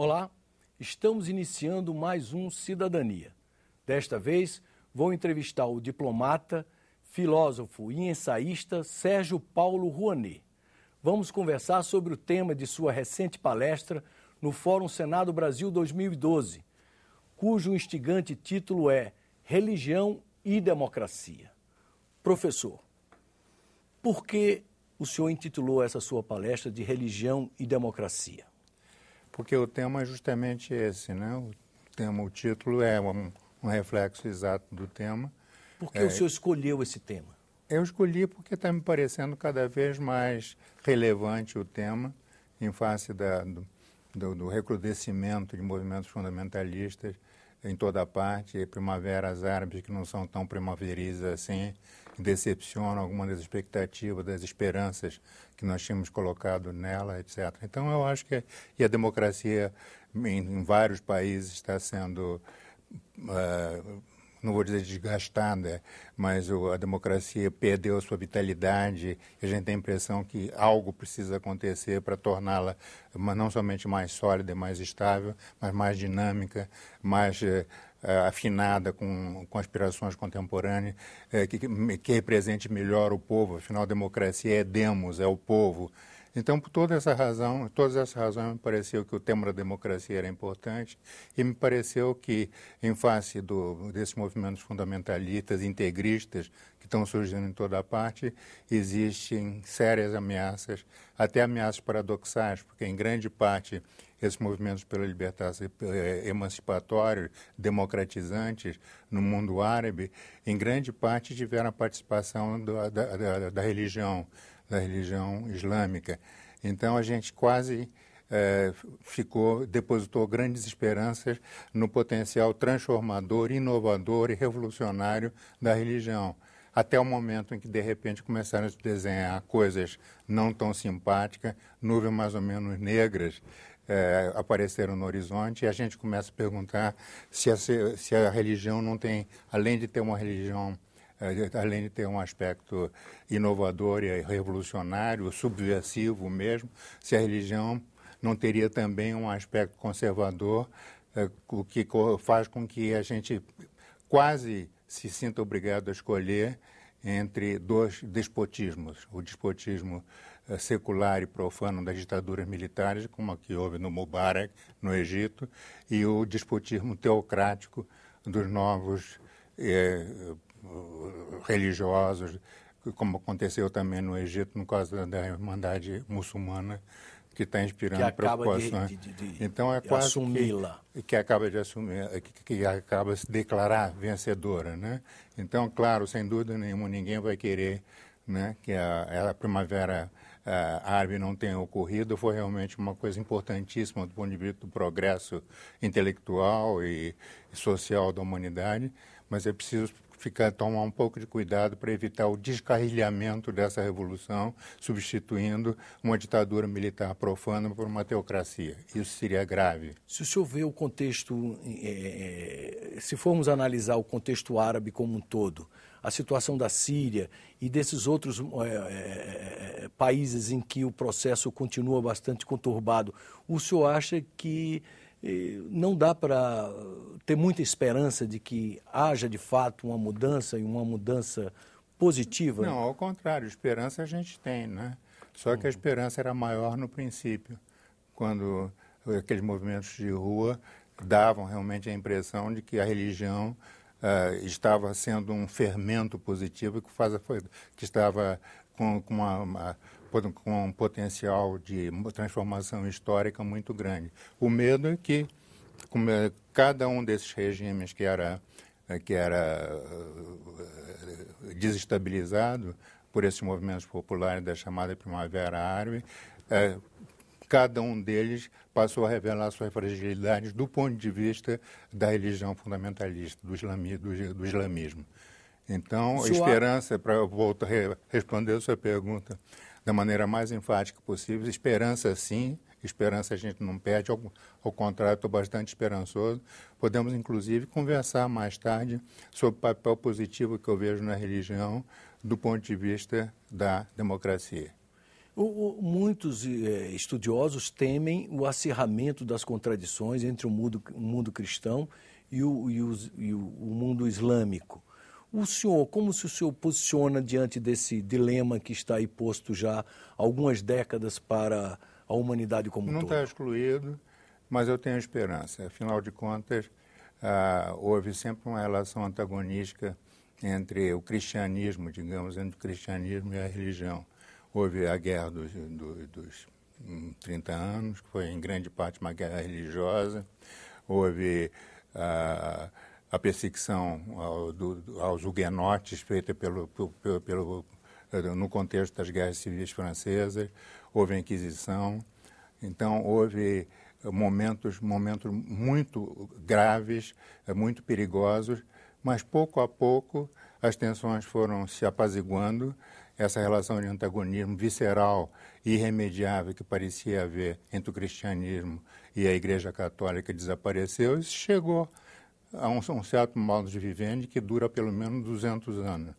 Olá, estamos iniciando mais um Cidadania. Desta vez, vou entrevistar o diplomata, filósofo e ensaísta Sérgio Paulo Rouanet. Vamos conversar sobre o tema de sua recente palestra no Fórum Senado Brasil 2012, cujo instigante título é Religião e Democracia. Professor, por que o senhor intitulou essa sua palestra de Religião e Democracia? porque o tema é justamente esse, né? O tema, o título é um, um reflexo exato do tema. Por que é, o senhor escolheu esse tema? Eu escolhi porque está me parecendo cada vez mais relevante o tema em face da, do, do, do recrudescimento de movimentos fundamentalistas em toda parte, primaveras árabes que não são tão primaverizes assim, que decepcionam alguma das expectativas, das esperanças que nós tínhamos colocado nela, etc. Então, eu acho que e a democracia em, em vários países está sendo, uh, não vou dizer desgastada, mas o, a democracia perdeu a sua vitalidade e a gente tem a impressão que algo precisa acontecer para torná-la não somente mais sólida, mais estável, mas mais dinâmica, mais. Uh, eh, afinada com, com aspirações contemporâneas, eh, que, que represente melhor o povo. Afinal, democracia é demos, é o povo. Então, por toda essa razão, todas essas razões, me pareceu que o tema da democracia era importante e me pareceu que, em face do, desses movimentos fundamentalistas, integristas, que estão surgindo em toda a parte, existem sérias ameaças, até ameaças paradoxais, porque, em grande parte, esses movimentos pela libertação eh, emancipatórios, democratizantes no mundo árabe, em grande parte tiveram a participação da, da, da, da religião da religião islâmica. Então a gente quase é, ficou, depositou grandes esperanças no potencial transformador, inovador e revolucionário da religião. Até o momento em que, de repente, começaram a se desenhar coisas não tão simpáticas, nuvens mais ou menos negras é, apareceram no horizonte, e a gente começa a perguntar se a, se a religião não tem, além de ter uma religião é, além de ter um aspecto inovador e revolucionário, subversivo mesmo, se a religião não teria também um aspecto conservador, é, o que faz com que a gente quase se sinta obrigado a escolher entre dois despotismos, o despotismo é, secular e profano das ditaduras militares, como a que houve no Mubarak, no Egito, e o despotismo teocrático dos novos eh, religiosos, como aconteceu também no Egito, no caso da Irmandade Muçulmana, que está inspirando preocupações. De, de, de, então é quase assumi-la. Que, que acaba de assumir, que, que, acaba se declarar vencedora, né? Então, claro, sem dúvida nenhuma, ninguém vai querer, né, que a, a primavera a árabe não tenha ocorrido. Foi realmente uma coisa importantíssima do ponto de vista do progresso intelectual e social da humanidade, mas é preciso ficar, tomar um pouco de cuidado para evitar o descarrilhamento dessa revolução, substituindo uma ditadura militar profana por uma teocracia. Isso seria grave. Se o senhor vê o contexto, é, é se formos analisar o contexto árabe como um todo, a situação da Síria e desses outros é, é, é países em que o processo continua bastante conturbado, o senhor acha que não dá para ter muita esperança de que haja de fato uma mudança e uma mudança positiva? Não, ao contrário, esperança a gente tem, né? Só que a uhum. esperança era maior no princípio, quando aqueles movimentos de rua davam realmente a impressão de que a religião uh, estava sendo um fermento positivo que, faz, que estava com, com uma, uma com um potencial de transformação histórica muito grande. O medo é que é, cada um desses regimes que era, eh, que era eh, desestabilizado por esses movimentos populares da chamada Primavera Árabe, eh, cada um deles passou a revelar suas fragilidades do ponto de vista da religião fundamentalista, do, islami, do, do islamismo. Então, Sua... esperança, para eu voltar a responder a sua pergunta da maneira mais enfática possível, esperança sim, esperança a gente não perde, ao, ao contrário, estou bastante esperançoso. Podemos, inclusive, conversar mais tarde sobre o papel positivo que eu vejo na religião do ponto de vista da democracia. O, o, muitos eh, estudiosos temem o acirramento das contradições entre o mundo, o mundo cristão e, o, e, e o mundo islâmico. O senhor, como se o senhor posiciona diante desse dilema que está aí posto já há algumas décadas para a humanidade como um todo? Não está excluído, mas eu tenho esperança. Afinal de contas, ah, houve sempre uma relação antagonística entre o cristianismo, digamos, entre o cristianismo e a religião. Houve a guerra dos, do, dos 30 hum, anos, que foi em grande parte uma guerra religiosa. Houve... Ah, a perseguição ao, do, aos huguenotes feita pelo, pelo, pelo, eh, no contexto das guerras civis francesas, houve a Inquisição. Então, houve eh, momentos, momentos muito graves, eh, muito perigosos, mas pouco a pouco as tensões foram se apaziguando, essa relação de antagonismo visceral e irremediável que parecia haver entre o cristianismo e a Igreja Católica desapareceu e chegou há um, um certo modo de vivendo que dura pelo menos 200 anos.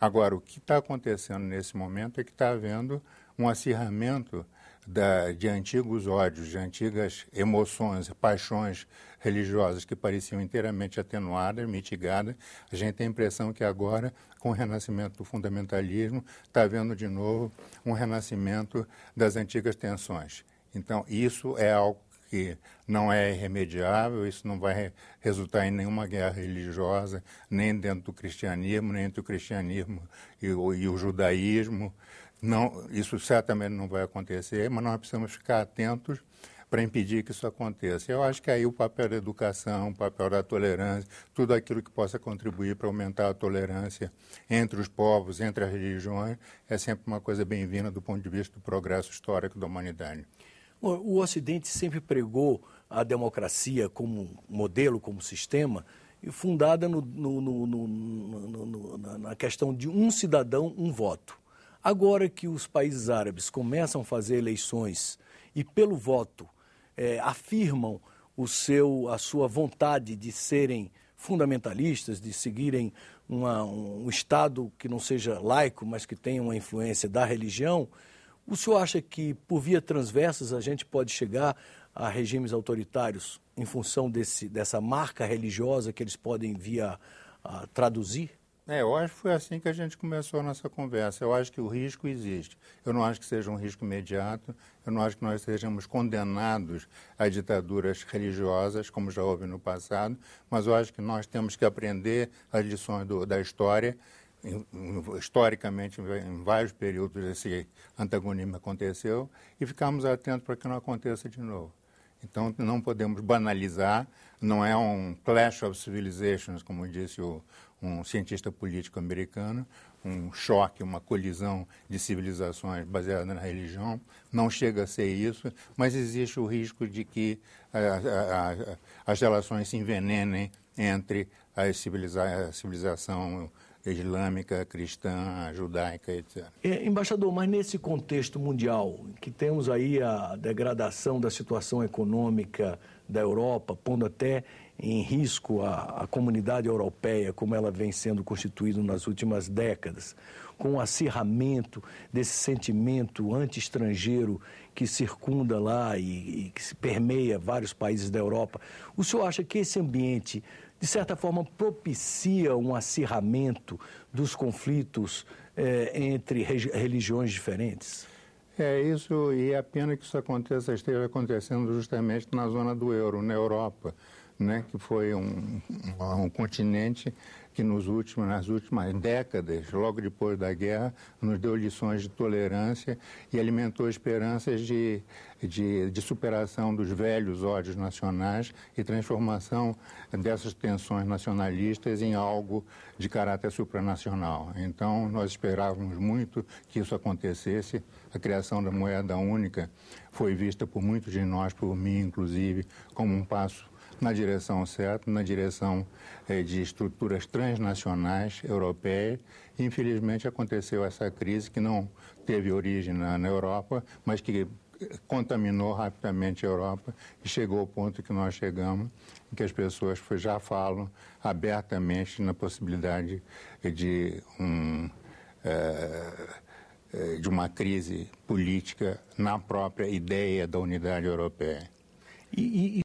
Agora, o que está acontecendo nesse momento é que está havendo um acirramento da, de antigos ódios, de antigas emoções, paixões religiosas que pareciam inteiramente atenuadas, mitigadas. A gente tem a impressão que agora, com o renascimento do fundamentalismo, está havendo de novo um renascimento das antigas tensões. Então, isso é algo que não é irremediável, isso não vai resultar em nenhuma guerra religiosa, nem dentro do cristianismo, nem entre o cristianismo e o, e o judaísmo. Não, isso certamente não vai acontecer, mas nós precisamos ficar atentos para impedir que isso aconteça. Eu acho que aí o papel da educação, o papel da tolerância, tudo aquilo que possa contribuir para aumentar a tolerância entre os povos, entre as religiões, é sempre uma coisa bem-vinda do ponto de vista do progresso histórico da humanidade. O Ocidente sempre pregou a democracia como modelo, como sistema, fundada no, no, no, na questão de um cidadão, um voto. Agora que os países árabes começam a fazer eleições e, pelo voto, é, afirmam o seu, a sua vontade de serem fundamentalistas, de seguirem uma, um Estado que não seja laico, mas que tenha uma influência da religião, o senhor acha que, por via transversas, a gente pode chegar a regimes autoritários em função desse, dessa marca religiosa que eles podem via a, traduzir? É, eu acho que foi assim que a gente começou a nossa conversa. Eu acho que o risco existe. Eu não acho que seja um risco imediato, eu não acho que nós sejamos condenados a ditaduras religiosas, como já houve no passado, mas eu acho que nós temos que aprender as lições do, da história historicamente, em vários períodos, esse antagonismo aconteceu, e ficarmos atentos para que não aconteça de novo. Então, não podemos banalizar, não é um clash of civilizations, como disse o, um cientista político americano, um choque, uma colisão de civilizações baseada na religião. Não chega a ser isso, mas existe o risco de que a, a, a, as relações se envenenem entre a civiliza, civilização islâmica, cristã, judaica, etc. É, embaixador, mas nesse contexto mundial, que temos aí a degradação da situação econômica da Europa, pondo até em risco a, a comunidade europeia, como ela vem sendo constituída nas últimas décadas, com o acirramento desse sentimento anti-estrangeiro que circunda lá e, e que se permeia vários países da Europa. O senhor acha que esse ambiente, de certa forma, propicia um acirramento dos conflitos é, entre religiões diferentes? É isso, e é pena que isso aconteça, esteja acontecendo justamente na zona do euro, na Europa né, que foi um, um continente que nos últimos, nas últimas décadas, logo depois da guerra, nos deu lições de tolerância e alimentou esperanças de, de, de superação dos velhos ódios nacionais e transformação dessas tensões nacionalistas em algo de caráter supranacional. Então, nós esperávamos muito que isso acontecesse. A criação da moeda única foi vista por muitos de nós, por mim inclusive, como um passo na direção certa, na direção eh, de estruturas transnacionais europeias. Infelizmente aconteceu essa crise que não teve origem na, na Europa, mas que eh, contaminou rapidamente a Europa e chegou ao ponto que nós chegamos, em que as pessoas já falam abertamente na possibilidade de um eh, eh, de uma crise política na própria ideia da unidade europeia. E, e,